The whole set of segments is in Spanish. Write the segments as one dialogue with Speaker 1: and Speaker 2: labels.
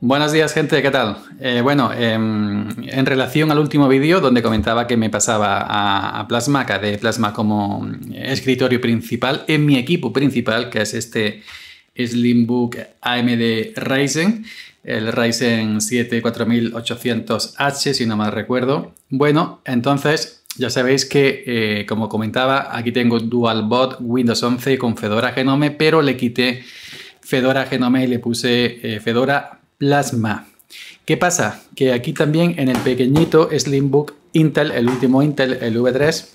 Speaker 1: Buenos días, gente, ¿qué tal? Eh, bueno, em, en relación al último vídeo donde comentaba que me pasaba a, plasma, Plasmaca de Plasma como mm, escritorio principal en mi equipo principal, que es este Slimbook AMD Ryzen, el Ryzen 7 4800H, si no mal recuerdo. Bueno, entonces ya sabéis que, eh, como comentaba, aquí tengo DualBot Windows 11 con Fedora Genome, pero le quité Fedora Genome y le puse eh, Fedora Plasma. ¿Qué pasa? Que aquí también en el pequeñito Slimbook Intel, el último Intel, el V3,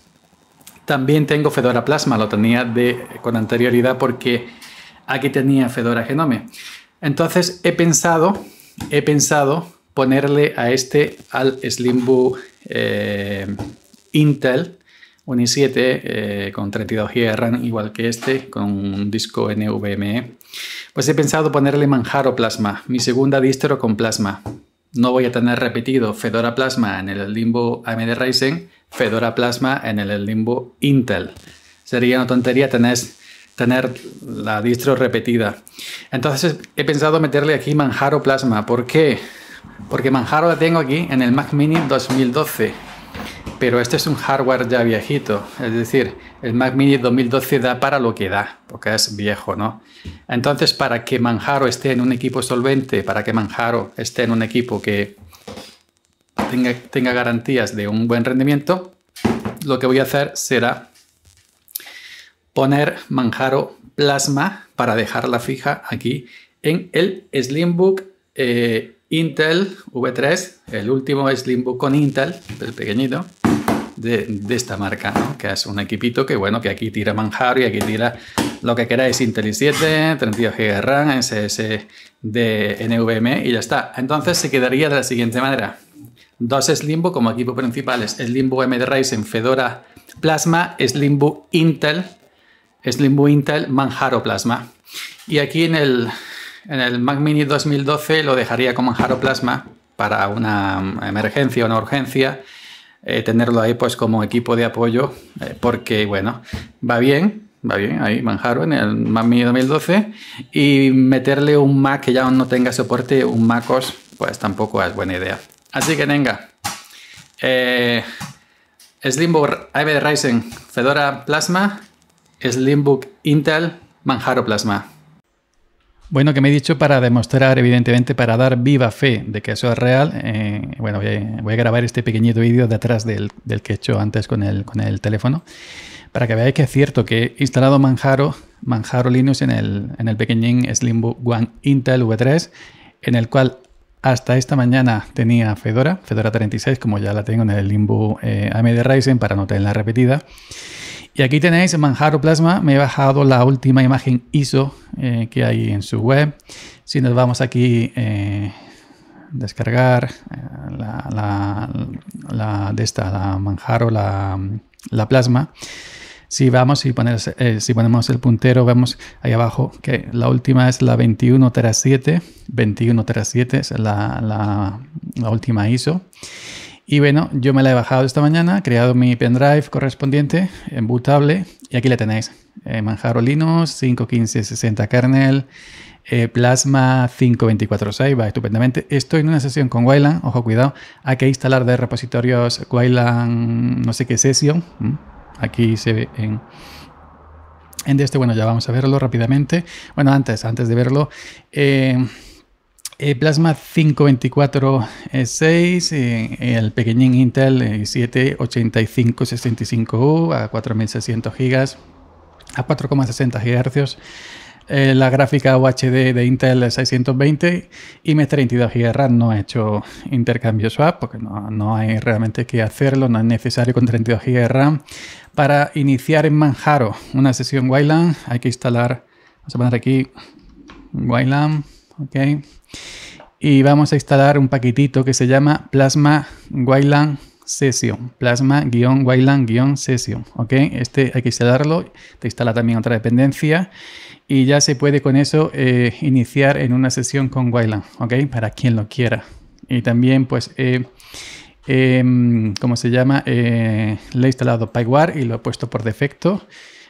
Speaker 1: también tengo Fedora Plasma, lo tenía de, con anterioridad porque aquí tenía Fedora Genome. Entonces he pensado, he pensado ponerle a este, al Slimbook eh, Intel, un i7 eh, con 32 GB de RAM igual que este, con un disco NVMe. Pues he pensado ponerle Manjaro Plasma, mi segunda distro con Plasma. No voy a tener repetido Fedora Plasma en el limbo AMD Ryzen, Fedora Plasma en el limbo Intel. Sería una tontería tener, tener la distro repetida. Entonces he pensado meterle aquí Manjaro Plasma. ¿Por qué? Porque Manjaro la tengo aquí en el Mac Mini 2012 pero este es un hardware ya viejito, es decir, el Mac Mini 2012 da para lo que da, porque es viejo, ¿no? Entonces, para que Manjaro esté en un equipo solvente, para que Manjaro esté en un equipo que tenga, garantías de un buen rendimiento, lo que voy a hacer será poner Manjaro Plasma para dejarla fija aquí en el Slimbook eh, Intel V3, el último Slimbook con Intel, el pequeñito de, esta marca, que es un equipito que, bueno, que aquí tira Manjaro y aquí tira lo que queráis, Intel i7, 32 GB de RAM, SS de NVMe y ya está. Entonces se quedaría de la siguiente manera. Dos Slimbo como equipo principales, Slimbo AMD Ryzen, Fedora Plasma, Slimbo Intel, Slimbo Intel Manjaro Plasma. Y aquí en el, en Mac Mini 2012 lo dejaría con Manjaro Plasma para una emergencia o una urgencia eh, tenerlo ahí pues como equipo de apoyo, eh, porque bueno, va bien, va bien, ahí Manjaro en el Mami 2012, y meterle un Mac que ya no tenga soporte, un MacOS, pues tampoco es buena idea. Así que venga, eh, Slimbook AMD Ryzen Fedora Plasma, Slimbook Intel Manjaro Plasma. Bueno, que me he dicho para demostrar, evidentemente, para dar viva fe de que eso es real. Eh, bueno, voy a, grabar este pequeñito vídeo detrás del, del que he hecho antes con el, teléfono para que veáis que es cierto que he instalado Manjaro, Manjaro Linux en el, en el pequeñín Slimbook One Intel V3, en el cual hasta esta mañana tenía Fedora, Fedora 36, como ya la tengo en el Limbo eh, AMD Ryzen para no tenerla repetida. Y aquí tenéis Manjaro Plasma, me he bajado la última imagen ISO eh, que hay en su web. Si nos vamos aquí, a eh, descargar eh, la, de esta, la Manjaro, la, Plasma. Si vamos y si ponemos el puntero, vemos ahí abajo que la última es la 21 21.7 es la, la última ISO. Y bueno, yo me la he bajado esta mañana, he creado mi pendrive correspondiente, embutable, y aquí la tenéis. Eh, manjaro Linux, 5.15.60 kernel, eh, Plasma 5.24.6, va estupendamente. Estoy en una sesión con Wayland, ojo, cuidado, hay que instalar de repositorios Wayland no sé qué sesión, aquí se ve en... En este, bueno, ya vamos a verlo rápidamente. Bueno, antes, antes de verlo, eh, eh, Plasma 524-6, eh, eh, el pequeñín Intel 78565U a 4600 GB, a 4,60 GHz. la gráfica UHD de Intel 620 y 32 GB RAM. No he hecho intercambio swap porque no, hay realmente que hacerlo, no es necesario con 32 GB RAM. Para iniciar en Manjaro una sesión Wayland hay que instalar, vamos a poner aquí Wayland, ok y vamos a instalar un paquetito que se llama plasma wayland session plasma-wayland-session ok este hay que instalarlo te instala también otra dependencia y ya se puede con eso eh, iniciar en una sesión con wayland ok para quien lo quiera y también pues eh, em, se llama eh, le he instalado pyware y lo he puesto por defecto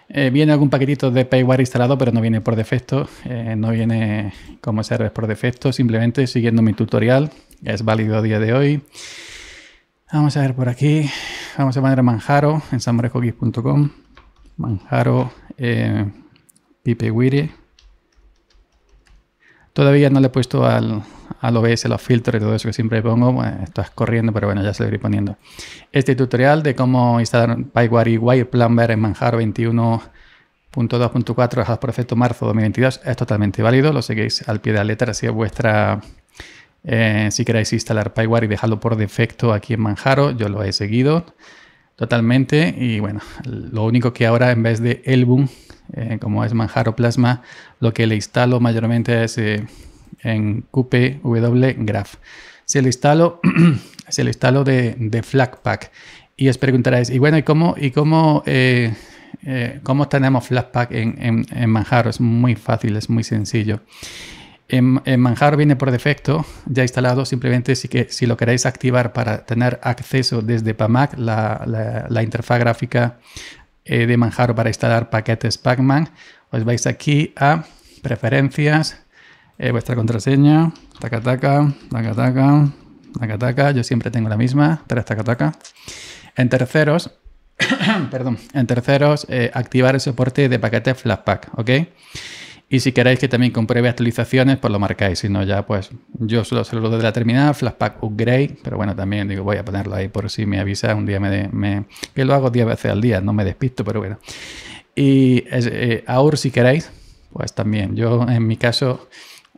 Speaker 1: eh, viene algún paquetito de PayWare instalado, pero no viene por defecto, eh, no viene como server por defecto, simplemente siguiendo mi tutorial, es válido a día de hoy. Vamos a ver por aquí, vamos a poner Manjaro en sambrejogis.com, Manjaro eh, Todavía no le he puesto al, OBS los filtros y todo eso que siempre pongo. estás corriendo, pero bueno, ya se lo iré poniendo. Este tutorial de cómo instalar PyWare y WirePlumber en Manjaro 21.2.4 por efecto marzo 2022 es totalmente válido. Lo seguís al pie de la letra si vuestra... Eh, si queréis instalar PyWare y dejarlo por defecto aquí en Manjaro, yo lo he seguido totalmente. Y bueno, lo único que ahora en vez de Elbum eh, como es Manjaro plasma, lo que le instalo mayormente es eh, en QPW Graph. Se lo instalo, se lo instalo de, de Flatpak y os preguntaréis, y bueno, ¿y cómo, y cómo, eh, tenemos Flatpak en, Manjaro? Es muy fácil, es muy sencillo. En, Manjaro viene por defecto, ya instalado, simplemente si, que, si lo queréis activar para tener acceso desde PAMAC, la interfaz gráfica eh, de Manjaro para instalar paquetes Pacman, os vais aquí a preferencias, eh, vuestra contraseña, taca, taca taca, yo siempre tengo la misma, tres taca En terceros, perdón, en terceros, eh, activar el soporte de paquetes flashpack. ¿ok? Y si queréis que también compruebe actualizaciones, pues lo marcáis. Si no, ya pues yo solo lo de la terminal, Flashpack Upgrade, pero bueno, también digo, voy a ponerlo ahí por si me avisa un día me, que lo hago 10 veces al día, no me despisto, pero bueno. Y eh, AUR si queréis, pues también. Yo en mi caso...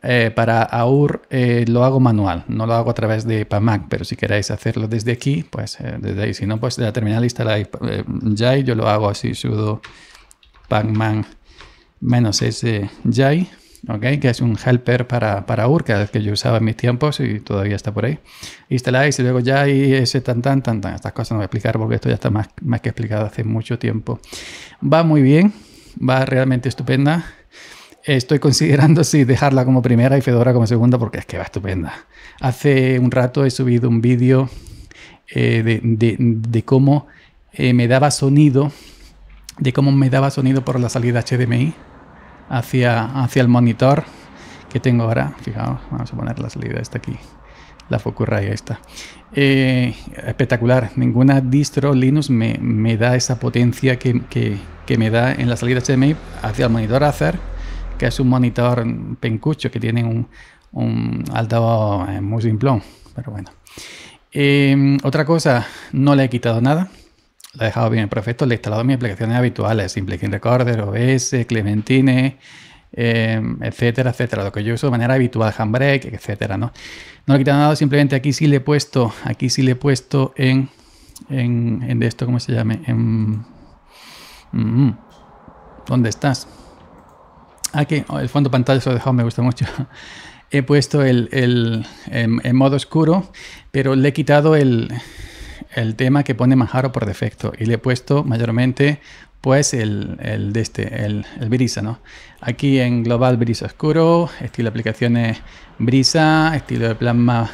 Speaker 1: Eh, para AUR eh, lo hago manual, no lo hago a través de PAMAC, pero si queréis hacerlo desde aquí, pues desde ahí. Si no, pues de la terminal instaláis ya y yo lo hago así, sudo pacman menos ese Jai, que es un helper para, para URCA, que yo usaba en mis tiempos y todavía está por ahí. Instaláis y luego Jai, ese tan tan tan tan. Estas cosas no voy a explicar porque esto ya está más, más que explicado hace mucho tiempo. Va muy bien, va realmente estupenda. Estoy considerando si dejarla como primera y Fedora como segunda porque es que va estupenda. Hace un rato he subido un vídeo eh, de, cómo eh, me daba sonido de cómo me daba sonido por la salida HDMI hacia, hacia el monitor que tengo ahora. Fijaos, vamos a poner la salida esta aquí, la Focusrite esta. Eh, espectacular, ninguna distro Linux me, da esa potencia que, me da en la salida HDMI hacia el monitor Acer, que es un monitor pencucho que tiene un, un altavoz eh, muy simplón, pero bueno. Eh, otra cosa, no le he quitado nada lo he dejado bien perfecto, le he instalado mis aplicaciones habituales, Simplikin Recorder, OBS, Clementine, eh, etcétera, etcétera, lo que yo uso de manera habitual, Handbrake, etcétera, ¿no? No le he quitado nada, simplemente aquí sí le he puesto, aquí sí le he puesto en, en, esto, ¿cómo se llame? En, mm, ¿Dónde estás? Aquí, oh, el fondo pantalla se lo he dejado, me gusta mucho he puesto el, en modo oscuro, pero le he quitado el, el tema que pone Manjaro por defecto y le he puesto mayormente pues el, de este, el, Brisa, ¿no? Aquí en Global Brisa Oscuro, estilo de aplicaciones Brisa, estilo de plasma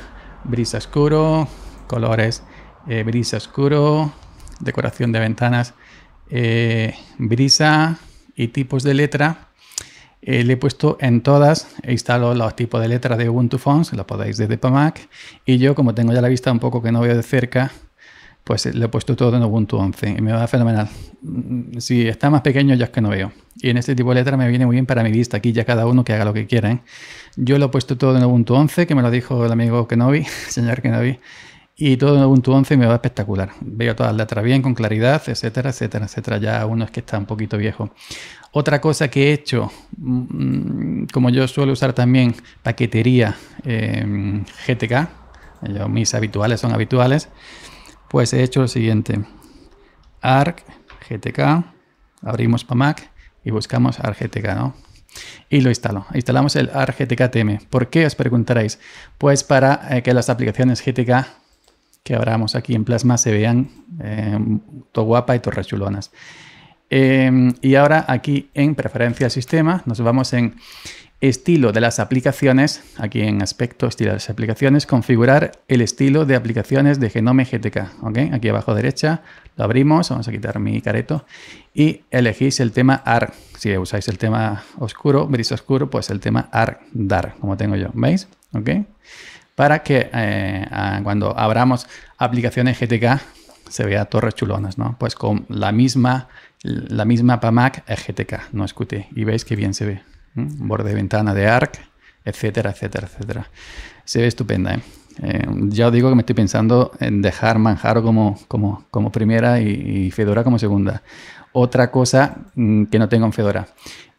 Speaker 1: Brisa Oscuro, colores eh, Brisa Oscuro, decoración de ventanas eh, Brisa y tipos de letra. Eh, le he puesto en todas, e instalo los tipos de letra de Ubuntu Fonts, lo podéis desde Pamac, y yo como tengo ya la vista un poco que no veo de cerca, pues eh, le he puesto todo en Ubuntu 11 y me va fenomenal. Mm, si está más pequeño ya es que no veo. Y en este tipo de letra me viene muy bien para mi vista. Aquí ya cada uno que haga lo que quiera. ¿eh? Yo lo he puesto todo en Ubuntu 11, que me lo dijo el amigo Kenobi, señor Kenobi. Y todo en Ubuntu 11 me va espectacular. Veo todas las letras bien, con claridad, etcétera, etcétera, etcétera. Ya uno es que está un poquito viejo. Otra cosa que he hecho, mm, como yo suelo usar también paquetería eh, GTK, eh, mis habituales son habituales, pues he hecho lo siguiente. arc gtk, abrimos PAMAC y buscamos GTK ¿no? Y lo instalo. Instalamos el gtk-tm. ¿Por qué os preguntaréis? Pues para eh, que las aplicaciones GTK que abramos aquí en Plasma se vean eh, todo guapa y todo rechulonas. Eh, y ahora aquí en preferencia sistema nos vamos en estilo de las aplicaciones, aquí en aspecto, estilo de las aplicaciones, configurar el estilo de aplicaciones de Genome GTK. Aquí abajo derecha lo abrimos, vamos a quitar mi careto y elegís el tema ARC, Si usáis el tema oscuro, gris oscuro, pues el tema ARC DAR, como tengo yo, ¿veis? Para que eh, ah, cuando abramos aplicaciones GTK se vea torres chulonas, ¿no? Pues con la misma, la misma PAMAC GTK, no escute Y veis que bien se ve borde de ventana de arc, etcétera, etcétera, etcétera. Se ve estupenda. ¿eh? Eh, ya os digo que me estoy pensando en dejar Manjaro como, como, como primera y, Fedora como segunda. Otra cosa mm, que no tengo en Fedora.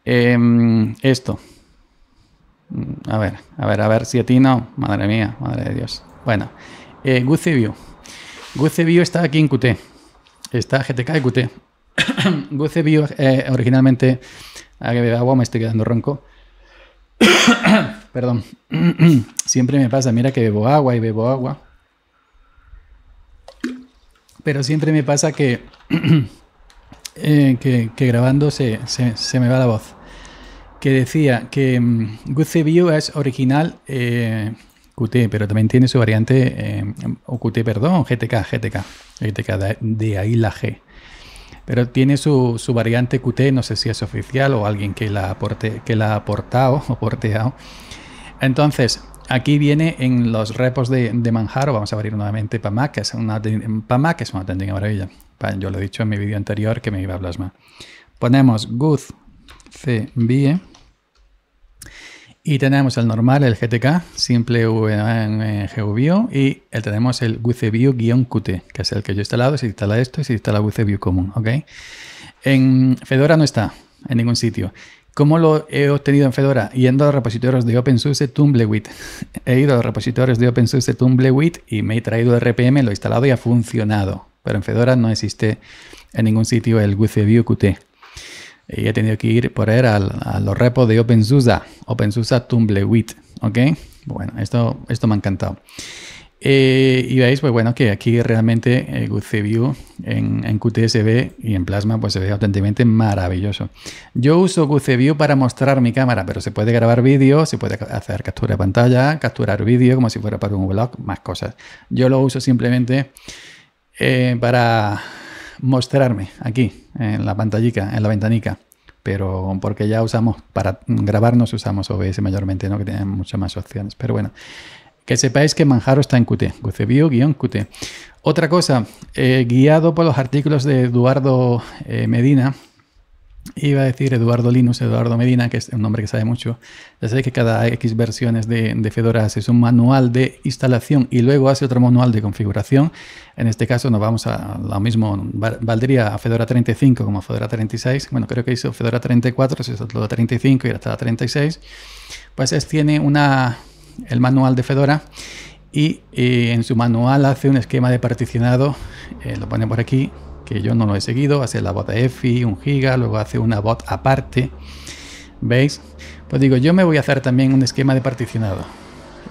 Speaker 1: Em, esto. Mm, a ver, a ver, a ver si no. Madre mía, madre de Dios. Bueno, eh, View. está aquí en Qt. Está GTK y Qt. Guzebio eh, originalmente... A que bebo agua, me estoy quedando ronco. Perdón. siempre me pasa, mira que bebo agua y bebo agua. Pero siempre me pasa que, eh, que, grabando se, se, me va la voz. Que decía que um, es original eh, Qt, pero también tiene su variante, o eh, Qt, perdón, GTK, GTK, GTK, de ahí la G pero tiene su, variante QT, no sé si es oficial o alguien que la, que la ha aportado o porteado. Entonces, aquí viene en los repos de, Manjaro, vamos a abrir nuevamente PAMAC, que es una, que es una maravilla. Yo lo he dicho en mi vídeo anterior que me iba a plasmar, Ponemos good CBE. Y tenemos el normal, el GTK, simple GeoView, y el, tenemos el WCView-Qt, que es el que yo he instalado, se instala esto y se instala WCView común, ¿ok? En Fedora no está, en ningún sitio. ¿Cómo lo he obtenido en Fedora? Yendo a los repositorios de OpenSUSE Tumbleweed. He ido a los repositorios de OpenSUSE Tumbleweed y me he traído el RPM, lo he instalado y ha funcionado. Pero en Fedora no existe en ningún sitio el WCView-Qt. Y he tenido que ir por él a los repos de OpenSUSE, OpenSUSE tumbleweed Bueno, esto, esto me ha encantado. Eh, y veis, pues bueno, que aquí realmente eh, en, en, QTSB y en Plasma pues se ve auténticamente maravilloso. Yo uso GucciView para mostrar mi cámara, pero se puede grabar vídeo, se puede hacer captura de pantalla, capturar vídeo como si fuera para un blog, más cosas. Yo lo uso simplemente eh, para mostrarme aquí, en la pantallica, en la ventanica. Pero porque ya usamos, para grabarnos usamos OBS mayormente, ¿no? que tienen muchas más opciones. Pero bueno, que sepáis que Manjaro está en Qt, QCBio-QT. Otra cosa, eh, guiado por los artículos de Eduardo eh, Medina, Iba a decir Eduardo Linus, Eduardo Medina, que es un nombre que sabe mucho. Ya sé que cada X versiones de, Fedora hace un manual de instalación y luego hace otro manual de configuración. En este caso nos vamos a lo mismo, valdría Fedora 35 como Fedora 36. Bueno, creo que hizo Fedora 34, se a 35 y hasta 36. Pues tiene una, el manual de Fedora y, eh, en su manual hace un esquema de particionado, eh, lo pone por aquí, que yo no lo he seguido, hace la bot EFI, un giga, luego hace una bot aparte. ¿Veis? Pues digo, yo me voy a hacer también un esquema de particionado,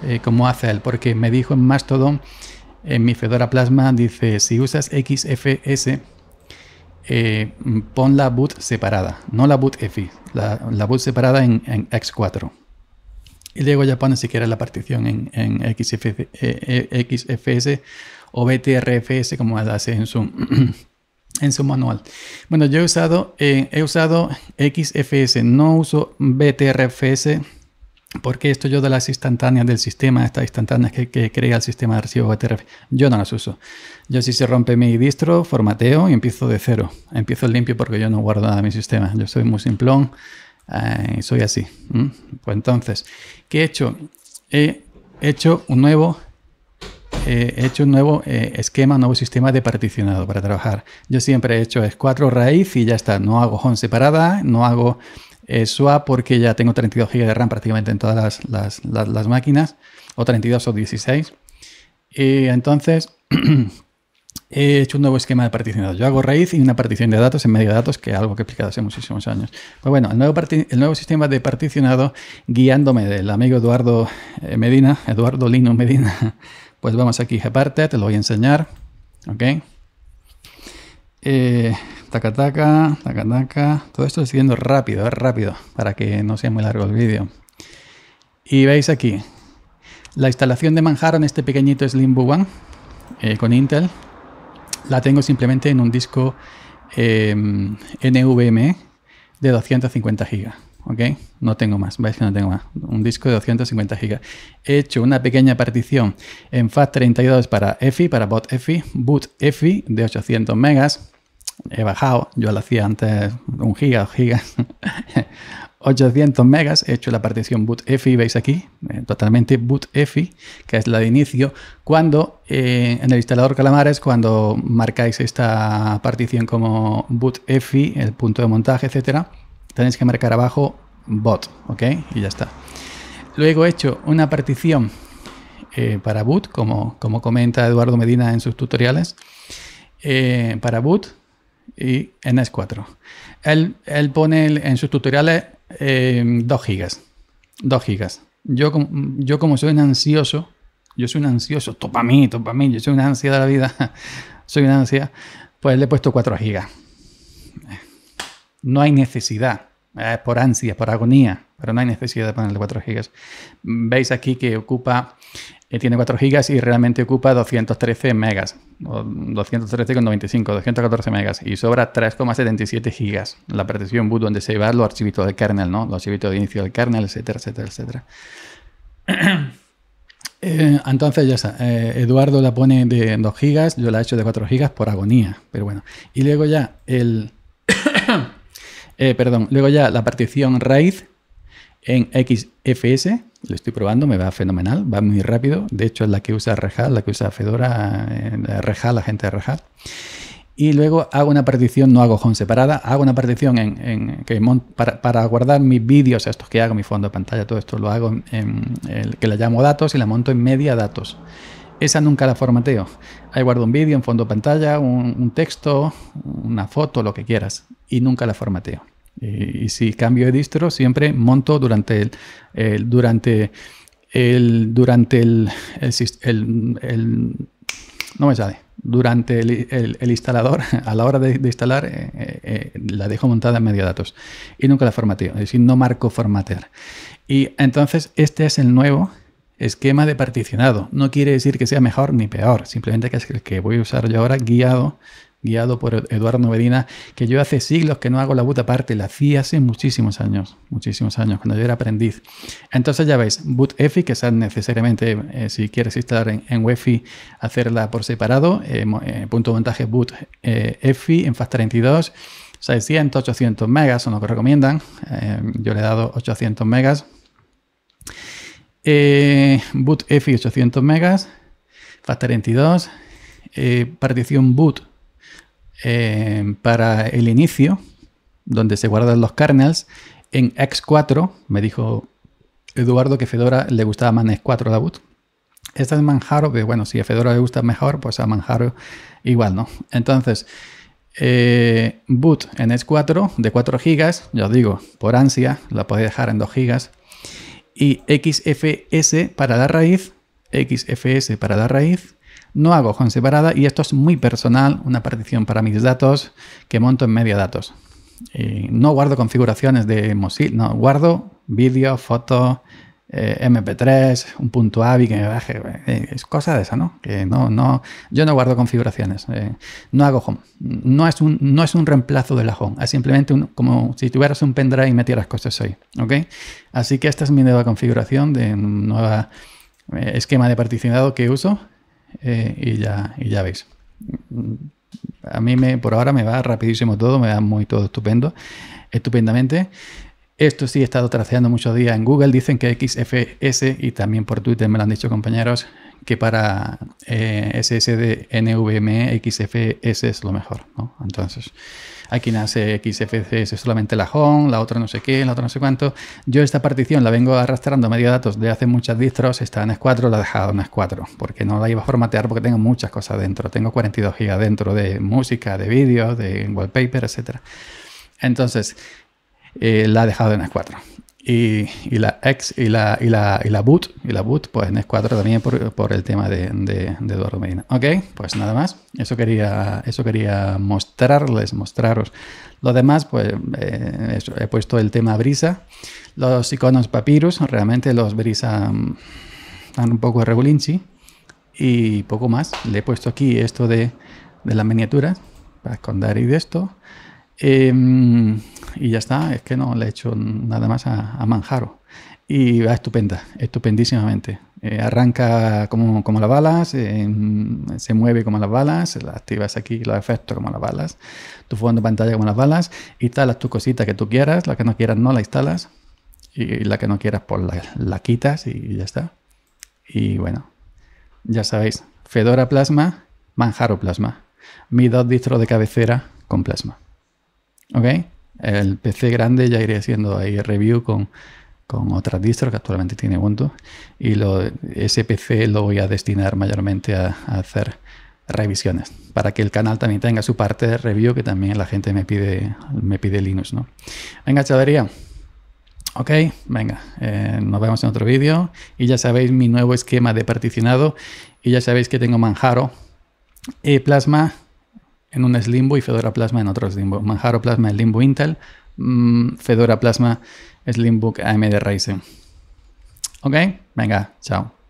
Speaker 1: eh, como hace él, porque me dijo en Mastodon, en mi Fedora Plasma, dice, si usas XFS, eh, pon la boot separada, no la boot EFI, la, la boot separada en, X4. Y luego ya pones si quieres la partición en, en XFS, eh, o BTRFS como hace en Zoom. en su manual. Bueno, yo he usado, eh, he usado XFS, no uso BTRFS porque esto yo de las instantáneas del sistema, estas instantáneas que, crea el sistema de archivos BTRFS, yo no las uso. Yo si se rompe mi distro, formateo y empiezo de cero. Empiezo limpio porque yo no guardo nada de mi sistema. Yo soy muy simplón eh, y soy así. Pues entonces, ¿qué he hecho? He hecho un nuevo eh, he hecho un nuevo eh, esquema, un nuevo sistema de particionado para trabajar. Yo siempre he hecho es 4 raíz y ya está. No hago home separada, no hago eh, swap porque ya tengo 32 GB de RAM prácticamente en todas las, máquinas, o 32 o 16. entonces, he hecho un nuevo esquema de particionado. Yo hago raíz y una partición de datos en medio de datos, que es algo que he explicado hace muchísimos años. Pues bueno, el nuevo sistema de particionado, guiándome del amigo Eduardo Medina, Eduardo Lino Medina, Pues vamos aquí aparte, te lo voy a enseñar. ¿Ok? Eh, taca, taca, Todo esto siguiendo rápido, rápido, para que no sea muy largo el vídeo. Y veis aquí, la instalación de Manjaro en este pequeñito Slimbo One eh, con Intel la tengo simplemente en un disco em, NVMe de 250 GB. No tengo más, veis que no tengo más. Un disco de 250 GB. He hecho una pequeña partición en FAT32 para EFI, para bot EFI, boot EFI de 800 megas. He bajado, yo lo hacía antes un giga, o gigas. 800 megas, he hecho la partición boot EFI, veis aquí, eh, totalmente boot EFI, que es la de inicio. Cuando eh, en el instalador Calamares, cuando marcáis esta partición como boot EFI, el punto de montaje, etcétera, tenéis que marcar abajo bot, ¿ok? Y ya está. Luego he hecho una partición eh, para boot, como, como comenta Eduardo Medina en sus tutoriales, eh, para boot y en S4. Él, él pone en sus tutoriales 2 eh, gigas. 2 gigas. Yo, yo como soy un ansioso, yo soy un ansioso, topa mí, topa mí, yo soy una ansia de la vida, soy una ansia, pues le he puesto 4 gigas. No hay necesidad. Ah, es por ansia, por agonía, pero no hay necesidad de ponerle 4 GB. Veis aquí que ocupa, eh, tiene 4 GB y realmente ocupa 213 megas, 213,95, 214 megas, y sobra 3,77 gigas. La partición boot donde se va los archivitos del kernel, ¿no? Los archivitos de inicio del kernel, etcétera, etcétera, etcétera. Eh, entonces ya eh, Eduardo la pone de 2 gigas, yo la he hecho de 4 gigas por agonía, pero bueno. Y luego ya el, eh, perdón, luego ya la partición RAID en XFS, lo estoy probando, me va fenomenal, va muy rápido. De hecho, es la que usa Rejal, la que usa Fedora, eh, la gente de Y luego hago una partición, no hago home separada, hago una partición en, que para, guardar mis vídeos, estos que hago, mi fondo de pantalla, todo esto lo hago en, que la llamo datos y la monto en media datos. Esa nunca la formateo. Ahí guardo un vídeo, en fondo pantalla, un, texto, una foto, lo que quieras. Y nunca la formateo. Y, si cambio de distro, siempre monto durante el, durante el, durante el, no me sale durante el, instalador, a la hora de, instalar, eh, eh, eh, la dejo montada en medio datos y nunca la formateo, es decir, no marco formatear. Y entonces este es el nuevo Esquema de particionado. No quiere decir que sea mejor ni peor, simplemente que es el que voy a usar yo ahora guiado, guiado por Eduardo Medina, que yo hace siglos que no hago la boot aparte la hacía hace muchísimos años, muchísimos años, cuando yo era aprendiz. Entonces ya veis, boot EFI que es necesariamente, eh, si quieres instalar en, en hacerla por separado, eh, eh, punto de montaje EFI en FAST32, 600, 800 megas son lo que recomiendan, yo le he dado 800 megas. Eh, boot EFI 800 megas, FAT32, eh, partición boot eh, para el inicio, donde se guardan los kernels, en X4, me dijo Eduardo que Fedora le gustaba más en X4 e la boot. Esta es Manjaro, pero bueno, si a Fedora le gusta mejor, pues a Manjaro igual, ¿no? Entonces, boot en X4 e de 4 GB, ya os digo, por ansia, la podéis dejar en 2 GB y XFS para la raíz, XFS para dar raíz, no hago con separada y esto es muy personal, una partición para mis datos que monto en media datos. Eh, no guardo configuraciones de Mozilla, no, guardo vídeo foto eh, MP3, un punto AVI que me baje. Eh, es cosa de esa, ¿no? Que no, no, yo no guardo configuraciones. Eh, no hago home. No es, un, no es un reemplazo de la home. Es simplemente un, como si tuvieras un pendrive y metieras cosas ahí. ¿Ok? Así que esta es mi nueva configuración de nueva esquema de particionado que uso. y, ya, ya veis. A mí me, por ahora me va rapidísimo todo, me va muy todo estupendo, estupendamente. Esto sí he estado traceando muchos días en Google. Dicen que XFS y también por Twitter me lo han dicho compañeros que para eh, SSD NVMe XFS es lo mejor. Entonces, aquí nace XFS solamente la home, la otra no sé qué, la otra no sé cuánto. Yo esta partición la vengo arrastrando a medio datos de hace muchas distros. Está en S4, la he dejado en S4 porque no la iba a formatear porque tengo muchas cosas dentro. Tengo 42 GB dentro de música, de vídeos, de wallpaper, etcétera. Entonces, la ha dejado en S4. Y, la ex y la, la, boot, y la boot, pues en S4 también por, el tema de, de, Eduardo Medina. Ok, pues nada más. Eso quería, eso quería mostrarles, mostraros. Lo demás, pues eh, he puesto el tema brisa. Los iconos papyrus, realmente los brisa mm, están un poco de regulinci y poco más. Le he puesto aquí esto de, de las miniaturas para esconder y de esto. Em, y ya está, es que no le he hecho nada más a, Manjaro. Y va estupenda, estupendísimamente. Eh, arranca como, las balas, em, se mueve como las balas, activas aquí los efectos como las balas, tu fondo de pantalla como las balas, instalas tu cosita que tú quieras, la que no quieras no la instalas, y la que no quieras pues la, la quitas y ya está. Y bueno, ya sabéis, Fedora Plasma, Manjaro Plasma, mi dos distros de cabecera con Plasma. ¿Ok? El PC grande ya iré haciendo ahí review con, con otras distros que actualmente tiene Ubuntu. Y lo, ese PC lo voy a destinar mayormente a, hacer revisiones. Para que el canal también tenga su parte de review que también la gente me pide, me pide Linux, ¿no? Venga, chavalería. Ok, venga, eh, nos vemos en otro vídeo. Y ya sabéis mi nuevo esquema de particionado. Y ya sabéis que tengo Manjaro, y e Plasma en un Slimbo y Fedora Plasma en otro Slimbo, Manjaro Plasma Slimbo limbo Intel, mm, Fedora Plasma Slimbook AMD Ryzen. Ok, venga, chao.